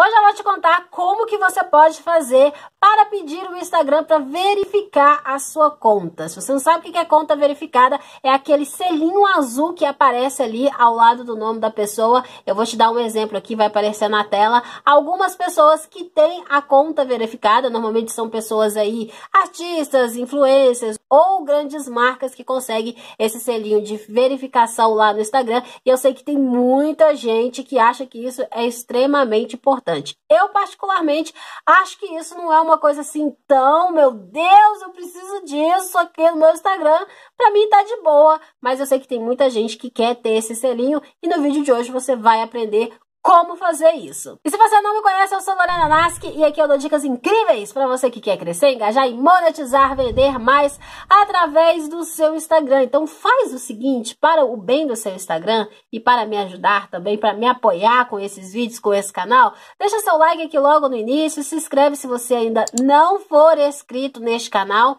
Hoje eu vou te contar como que você pode fazer para pedir o Instagram para verificar a sua conta. Se você não sabe o que é conta verificada, é aquele selinho azul que aparece ali ao lado do nome da pessoa. Eu vou te dar um exemplo aqui, vai aparecer na tela. Algumas pessoas que têm a conta verificada, normalmente são pessoas aí, artistas, influencers ou grandes marcas que conseguem esse selinho de verificação lá no Instagram. E eu sei que tem muita gente que acha que isso é extremamente importante importante. Eu, particularmente, acho que isso não é uma coisa assim tão, meu Deus, eu preciso disso aqui no meu Instagram. Pra mim tá de boa, mas eu sei que tem muita gente que quer ter esse selinho e no vídeo de hoje você vai aprender como fazer isso. E se você não me conhece, eu sou Lorena Nasky e aqui eu dou dicas incríveis para você que quer crescer, engajar e monetizar, vender mais através do seu Instagram. Então faz o seguinte, para o bem do seu Instagram e para me ajudar também, para me apoiar com esses vídeos, com esse canal, deixa seu like aqui logo no início, se inscreve se você ainda não for inscrito neste canal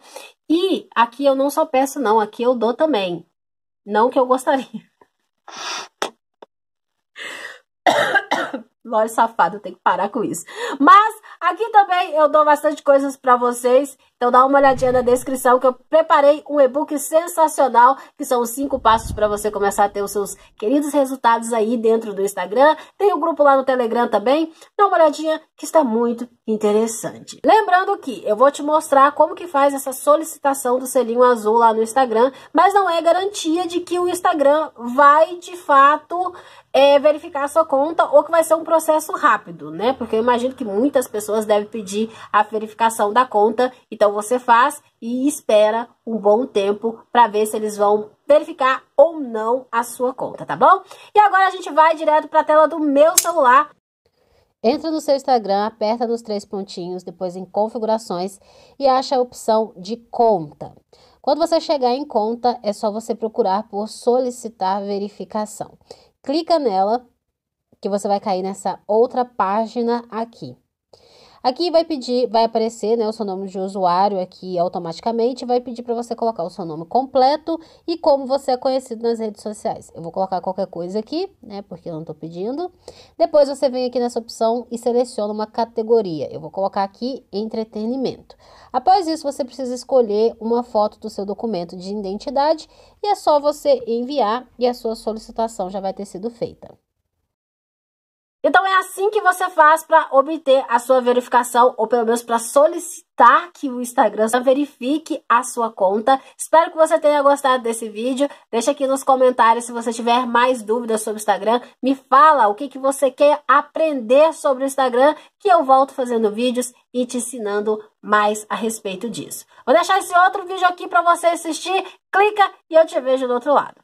e aqui eu não só peço não, aqui eu dou também. Não que eu gostaria. Lóis safado, tem que parar com isso. Mas aqui também eu dou bastante coisas para vocês. Então dá uma olhadinha na descrição que eu preparei um e-book sensacional, que são os cinco passos para você começar a ter os seus queridos resultados aí dentro do Instagram. Tem o um grupo lá no Telegram também. Dá uma olhadinha que está muito interessante. Lembrando que eu vou te mostrar como que faz essa solicitação do selinho azul lá no Instagram, mas não é garantia de que o Instagram vai de fato é, verificar a sua conta ou que vai ser um processo rápido, né? Porque eu imagino que muitas pessoas devem pedir a verificação da conta, então você faz e espera um bom tempo para ver se eles vão verificar ou não a sua conta, tá bom? E agora a gente vai direto para a tela do meu celular Entra no seu Instagram, aperta nos três pontinhos, depois em configurações e acha a opção de conta. Quando você chegar em conta, é só você procurar por solicitar verificação. Clica nela que você vai cair nessa outra página aqui. Aqui vai pedir, vai aparecer né, o seu nome de usuário aqui automaticamente, vai pedir para você colocar o seu nome completo e como você é conhecido nas redes sociais. Eu vou colocar qualquer coisa aqui, né, porque eu não estou pedindo. Depois você vem aqui nessa opção e seleciona uma categoria. Eu vou colocar aqui entretenimento. Após isso, você precisa escolher uma foto do seu documento de identidade e é só você enviar e a sua solicitação já vai ter sido feita. Então é assim que você faz para obter a sua verificação ou pelo menos para solicitar que o Instagram verifique a sua conta. Espero que você tenha gostado desse vídeo. Deixa aqui nos comentários se você tiver mais dúvidas sobre o Instagram. Me fala o que, que você quer aprender sobre o Instagram que eu volto fazendo vídeos e te ensinando mais a respeito disso. Vou deixar esse outro vídeo aqui para você assistir. Clica e eu te vejo do outro lado.